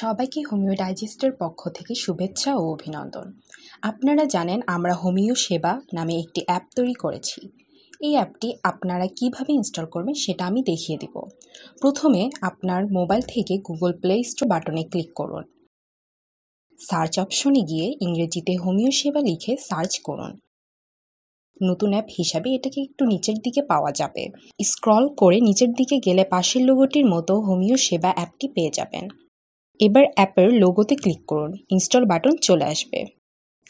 সবাইকে হোমিও ডাইজেস্টের পক্ষ থেকে শুভেচ্ছা ও অভিনন্দন আপনারা জানেন আমরা হোমিও সেবা নামে একটি অ্যাপ তৈরি করেছি এই অ্যাপটি আপনারা কিভাবে ইনস্টল করবেন সেটা আমি দেখিয়ে দিব প্রথমে আপনার মোবাইল থেকে গুগল প্লে স্টোর বাটনে ক্লিক করুন সার্চ অপশনে গিয়ে ইংরেজিতে হোমিও সেবা লিখে সার্চ করুন নতুন অ্যাপ হিসাবে এটাকে একটু নিচের দিকে পাওয়া যাবে স্ক্রল করে নিচের দিকে গেলে পাশের লোগোটির মতো হোমিও সেবা অ্যাপটি পেয়ে যাবেন এবার অ্যাপের লোগোতে ক্লিক করুন ইনস্টল বাটন চলে আসবে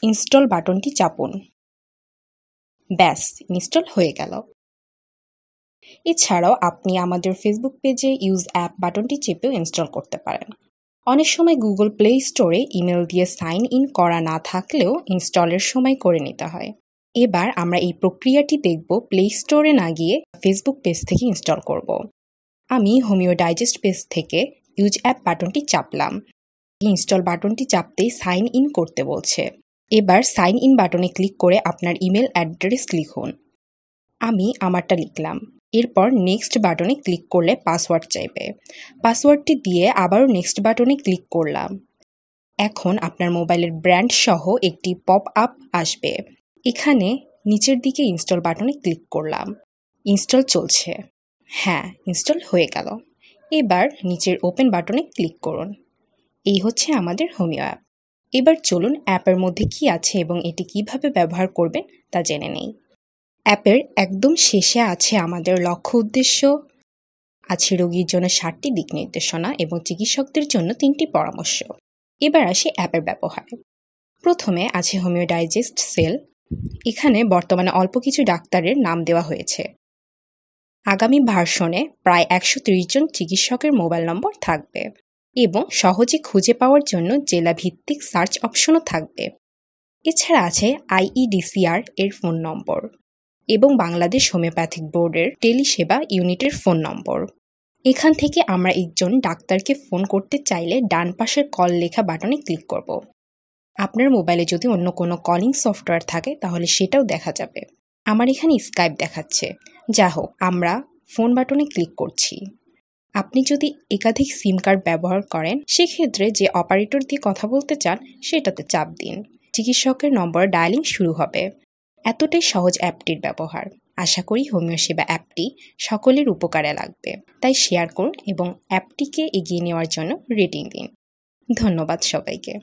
ইনস্টল বাটনটি চাপুন ব্যাস ইনস্টল হয়ে গেল এছাড়াও আপনি আমাদের ফেসবুক পেজে ইউজ অ্যাপ বাটনটি চেপেও ইনস্টল করতে পারেন অনেক সময় গুগল প্লে স্টোরে ইমেল দিয়ে সাইন ইন করা না থাকলেও ইনস্টলের সময় করে নিতে হয় এবার আমরা এই প্রক্রিয়াটি দেখব প্লে স্টোরে না গিয়ে ফেসবুক পেজ থেকে ইনস্টল করব। আমি হোমিও ডাইজেস্ট পেজ থেকে ইউজ অ্যাপ বাটনটি চাপলাম ইনস্টল বাটনটি চাপতেই সাইন ইন করতে বলছে এবার সাইন ইন বাটনে ক্লিক করে আপনার ইমেল অ্যাড্রেস লিখুন আমি আমারটা লিখলাম এরপর নেক্সট বাটনে ক্লিক করলে পাসওয়ার্ড চাইবে পাসওয়ার্ডটি দিয়ে আবারও নেক্সট বাটনে ক্লিক করলাম এখন আপনার মোবাইলের ব্র্যান্ড সহ একটি পপ আপ আসবে এখানে নিচের দিকে ইনস্টল বাটনে ক্লিক করলাম ইনস্টল চলছে হ্যাঁ ইনস্টল হয়ে গেল এবার নিচের ওপেন বাটনে ক্লিক করুন এই হচ্ছে আমাদের হোমিও অ্যাপ এবার চলুন অ্যাপের মধ্যে কি আছে এবং এটি কিভাবে ব্যবহার করবেন তা জেনে নেই অ্যাপের একদম শেষে আছে আমাদের লক্ষ্য উদ্দেশ্য আছে রোগীর জন্য ষাটটি দিক নির্দেশনা এবং চিকিৎসকদের জন্য তিনটি পরামর্শ এবার আসি অ্যাপের ব্যবহার প্রথমে আছে হোমিও ডাইজেস্ট সেল এখানে বর্তমানে অল্প কিছু ডাক্তারের নাম দেওয়া হয়েছে আগামী ভার্সনে প্রায় একশো জন চিকিৎসকের মোবাইল নম্বর থাকবে এবং সহজে খুঁজে পাওয়ার জন্য জেলা ভিত্তিক সার্চ অপশনও থাকবে এছাড়া আছে আইইডিসিআর এর ফোন নম্বর এবং বাংলাদেশ হোমিওপ্যাথিক বোর্ডের টেলিসেবা ইউনিটের ফোন নম্বর এখান থেকে আমরা একজন ডাক্তারকে ফোন করতে চাইলে ডান পাশের কল লেখা বাটনে ক্লিক করব। আপনার মোবাইলে যদি অন্য কোনো কলিং সফটওয়্যার থাকে তাহলে সেটাও দেখা যাবে আমার এখানে স্কাইপ দেখাচ্ছে যা হোক আমরা ফোন বাটনে ক্লিক করছি আপনি যদি একাধিক সিম কার্ড ব্যবহার করেন সেক্ষেত্রে যে অপারেটর দিয়ে কথা বলতে চান সেটাতে চাপ দিন চিকিৎসকের নম্বর ডায়ালিং শুরু হবে এতটাই সহজ অ্যাপটির ব্যবহার আশা করি হোমিও সেবা অ্যাপটি সকলের উপকারে লাগবে তাই শেয়ার করুন এবং অ্যাপটিকে এগিয়ে নেওয়ার জন্য রেটিং দিন ধন্যবাদ সবাইকে